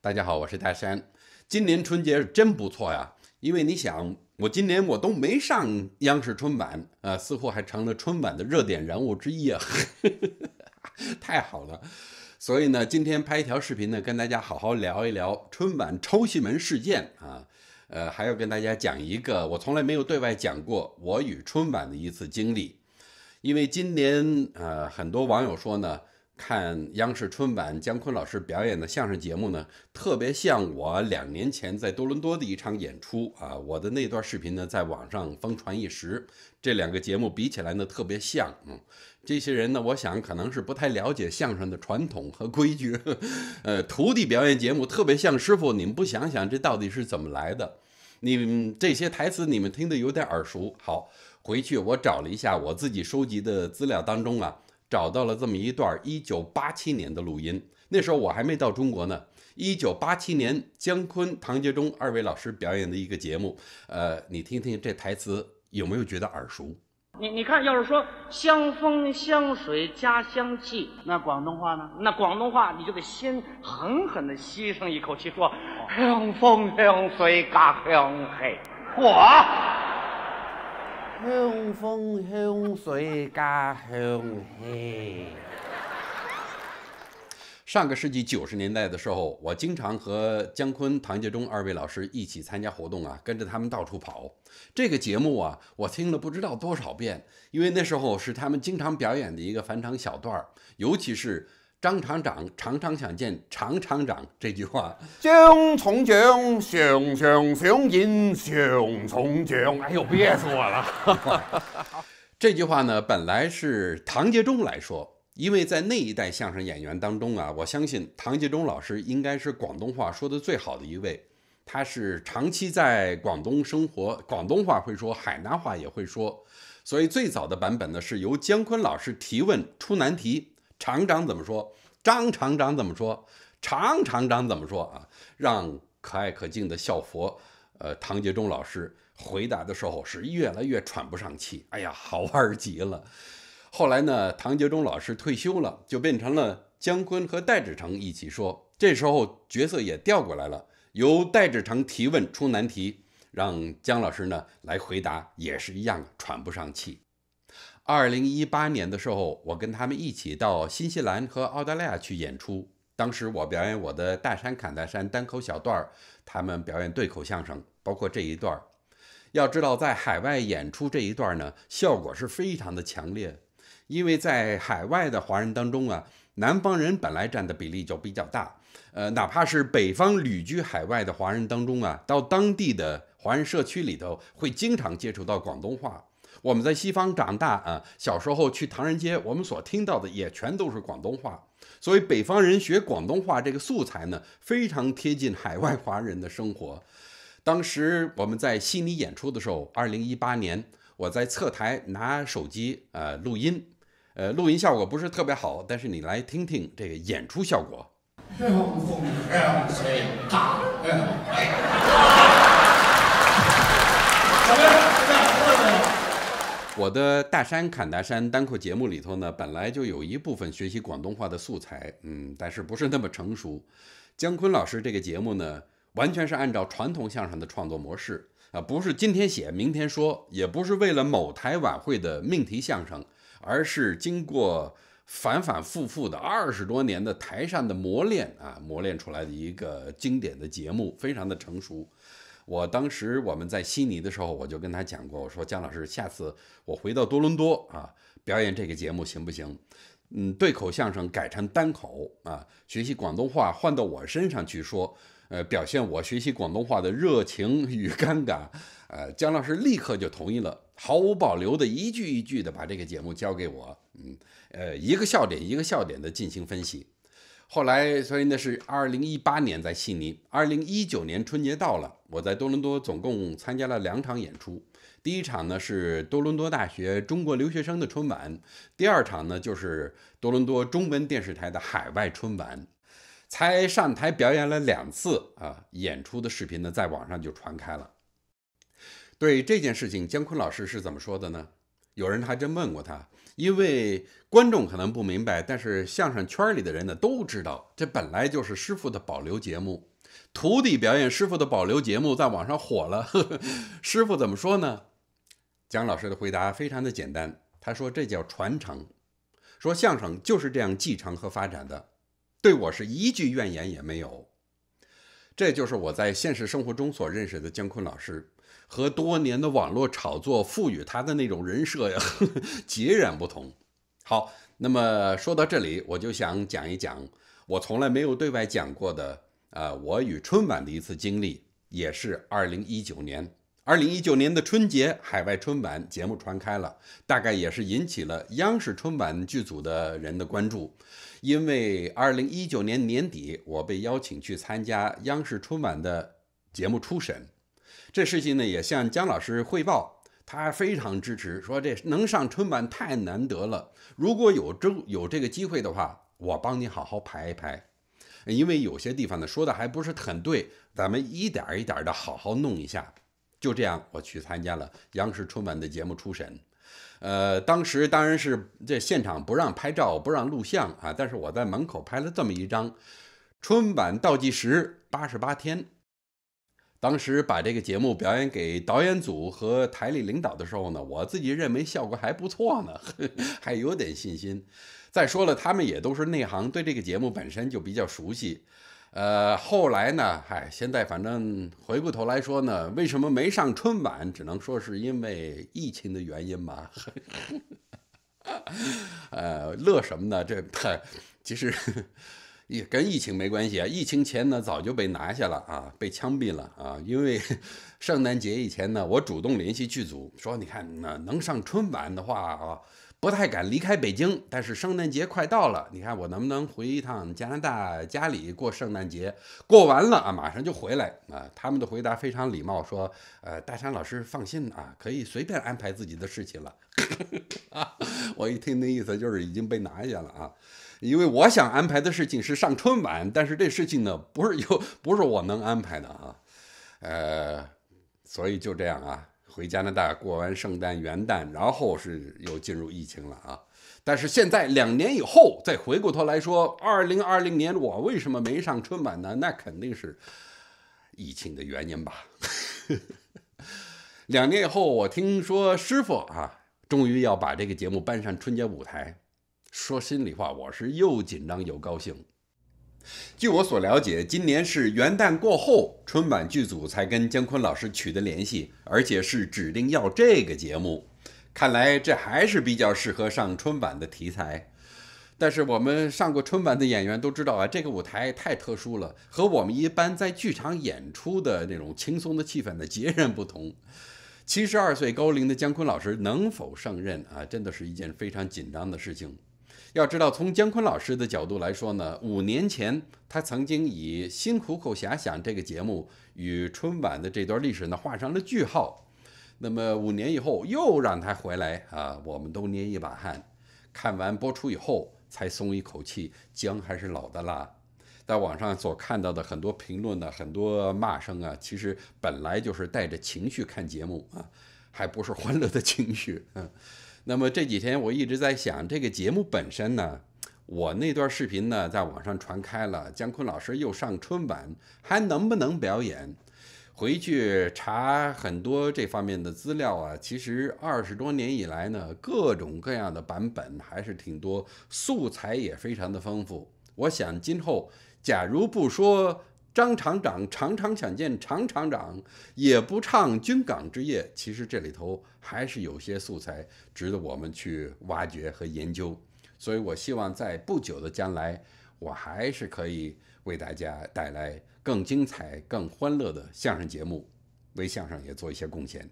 大家好，我是大山。今年春节是真不错呀，因为你想，我今年我都没上央视春晚，呃，似乎还成了春晚的热点人物之一啊，太好了。所以呢，今天拍一条视频呢，跟大家好好聊一聊春晚抄袭门事件啊，呃，还要跟大家讲一个我从来没有对外讲过我与春晚的一次经历，因为今年呃，很多网友说呢。看央视春晚姜昆老师表演的相声节目呢，特别像我两年前在多伦多的一场演出啊。我的那段视频呢，在网上疯传一时。这两个节目比起来呢，特别像。嗯，这些人呢，我想可能是不太了解相声的传统和规矩。呃，徒弟表演节目特别像师傅，你们不想想这到底是怎么来的？你们这些台词你们听得有点耳熟。好，回去我找了一下我自己收集的资料当中啊。找到了这么一段1一九八七年的录音，那时候我还没到中国呢。一九八七年，姜昆、唐杰忠二位老师表演的一个节目，呃，你听听这台词有没有觉得耳熟？你你看，要是说香风香水加香气，那广东话呢？那广东话你就得先狠狠地吸上一口气，说香风香水加香气，嚯！乡风乡水家乡戏。上个世纪九十年代的时候，我经常和姜昆、唐杰忠二位老师一起参加活动啊，跟着他们到处跑。这个节目啊，我听了不知道多少遍，因为那时候是他们经常表演的一个返场小段尤其是。张厂长常常想见常厂长这句话。张从长常常想见常从长。哎呦，憋死我了！这句话呢，本来是唐杰忠来说，因为在那一代相声演员当中啊，我相信唐杰忠老师应该是广东话说的最好的一位。他是长期在广东生活，广东话会说，海南话也会说。所以最早的版本呢，是由姜昆老师提问出难题。厂长怎么说？张厂长怎么说？常厂长怎么说啊？让可爱可敬的笑佛，呃，唐杰忠老师回答的时候是越来越喘不上气。哎呀，好玩极了！后来呢，唐杰忠老师退休了，就变成了姜昆和戴志诚一起说。这时候角色也调过来了，由戴志诚提问出难题，让姜老师呢来回答，也是一样喘不上气。二零一八年的时候，我跟他们一起到新西兰和澳大利亚去演出。当时我表演我的《大山砍大山》单口小段儿，他们表演对口相声，包括这一段儿。要知道，在海外演出这一段儿呢，效果是非常的强烈，因为在海外的华人当中啊，南方人本来占的比例就比较大。呃，哪怕是北方旅居海外的华人当中啊，到当地的华人社区里头，会经常接触到广东话。我们在西方长大啊，小时候去唐人街，我们所听到的也全都是广东话。所以北方人学广东话这个素材呢，非常贴近海外华人的生活。当时我们在悉尼演出的时候，二零一八年，我在侧台拿手机呃录音，呃，录音效果不是特别好，但是你来听听这个演出效果。我的大山侃大山单口节目里头呢，本来就有一部分学习广东话的素材，嗯，但是不是那么成熟。姜昆老师这个节目呢，完全是按照传统相声的创作模式啊，不是今天写明天说，也不是为了某台晚会的命题相声，而是经过反反复复的二十多年的台上的磨练啊，磨练出来的一个经典的节目，非常的成熟。我当时我们在悉尼的时候，我就跟他讲过，我说姜老师，下次我回到多伦多啊，表演这个节目行不行？嗯，对口相声改成单口啊，学习广东话换到我身上去说，呃，表现我学习广东话的热情与尴尬。呃，姜老师立刻就同意了，毫无保留的一句一句的把这个节目交给我，嗯，呃，一个笑点一个笑点的进行分析。后来，所以呢是二零一八年在悉尼，二零一九年春节到了，我在多伦多总共参加了两场演出，第一场呢是多伦多大学中国留学生的春晚，第二场呢就是多伦多中文电视台的海外春晚，才上台表演了两次啊，演出的视频呢在网上就传开了。对这件事情，姜昆老师是怎么说的呢？有人还真问过他。因为观众可能不明白，但是相声圈里的人呢都知道，这本来就是师傅的保留节目。徒弟表演师傅的保留节目，在网上火了。呵 呵师傅怎么说呢？蒋老师的回答非常的简单，他说：“这叫传承，说相声就是这样继承和发展的。”对我是一句怨言也没有。这就是我在现实生活中所认识的姜昆老师。和多年的网络炒作赋予他的那种人设呀，截然不同。好，那么说到这里，我就想讲一讲我从来没有对外讲过的，呃，我与春晚的一次经历，也是二零一九年，二零一九年的春节海外春晚节目传开了，大概也是引起了央视春晚剧组的人的关注，因为二零一九年年底，我被邀请去参加央视春晚的节目初审。这事情呢也向姜老师汇报，他非常支持，说这能上春晚太难得了。如果有这有这个机会的话，我帮你好好排一排，因为有些地方呢说的还不是很对，咱们一点一点的好好弄一下。就这样，我去参加了央视春晚的节目初审，呃，当时当然是这现场不让拍照，不让录像啊，但是我在门口拍了这么一张，春晚倒计时八十八天。当时把这个节目表演给导演组和台里领导的时候呢，我自己认为效果还不错呢，还有点信心。再说了，他们也都是内行，对这个节目本身就比较熟悉。呃，后来呢，嗨，现在反正回过头来说呢，为什么没上春晚，只能说是因为疫情的原因吧。呃，乐什么呢？这 其实。也跟疫情没关系啊！疫情前呢，早就被拿下了啊，被枪毙了啊！因为 圣诞节以前呢，我主动联系剧组说：“你看，那能上春晚的话啊。”不太敢离开北京，但是圣诞节快到了，你看我能不能回一趟加拿大家里过圣诞节？过完了啊，马上就回来啊。他们的回答非常礼貌，说：“呃，大山老师放心啊，可以随便安排自己的事情了。”我一听那意思就是已经被拿下了啊，因为我想安排的事情是上春晚，但是这事情呢不是由不是我能安排的啊，呃，所以就这样啊。回加拿大过完圣诞元旦，然后是又进入疫情了啊！但是现在两年以后再回过头来说，二零二零年我为什么没上春晚呢？那肯定是疫情的原因吧。两年以后，我听说师傅啊，终于要把这个节目搬上春节舞台。说心里话，我是又紧张又高兴。据我所了解，今年是元旦过后，春晚剧组才跟姜昆老师取得联系，而且是指定要这个节目。看来这还是比较适合上春晚的题材。但是我们上过春晚的演员都知道啊，这个舞台太特殊了，和我们一般在剧场演出的那种轻松的气氛的截然不同。七十二岁高龄的姜昆老师能否胜任啊，真的是一件非常紧张的事情。要知道，从姜昆老师的角度来说呢，五年前他曾经以《辛苦口遐想》这个节目与春晚的这段历史呢画上了句号。那么五年以后又让他回来啊，我们都捏一把汗。看完播出以后才松一口气，姜还是老的辣。在网上所看到的很多评论呢，很多骂声啊，其实本来就是带着情绪看节目啊，还不是欢乐的情绪，嗯。那么这几天我一直在想，这个节目本身呢，我那段视频呢在网上传开了，姜昆老师又上春晚，还能不能表演？回去查很多这方面的资料啊，其实二十多年以来呢，各种各样的版本还是挺多，素材也非常的丰富。我想今后，假如不说。张厂长常常想见常厂长，也不唱军港之夜。其实这里头还是有些素材值得我们去挖掘和研究。所以，我希望在不久的将来，我还是可以为大家带来更精彩、更欢乐的相声节目，为相声也做一些贡献。